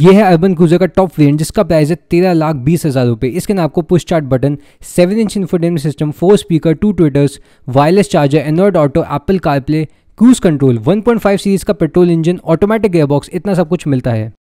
ये है Urban Cruiser का टॉप वेरिएंट जिसका प्राइस है तेरह लाख बीस हज़ार रुपये इसके नाम आपको push start button seven inch infotainment system four speaker two tweeters wireless charger Android Auto Apple CarPlay cruise control 1.5 series का पेट्रोल इंजन ऑटोमेटिक गेयरबॉक्स इतना सब कुछ मिलता है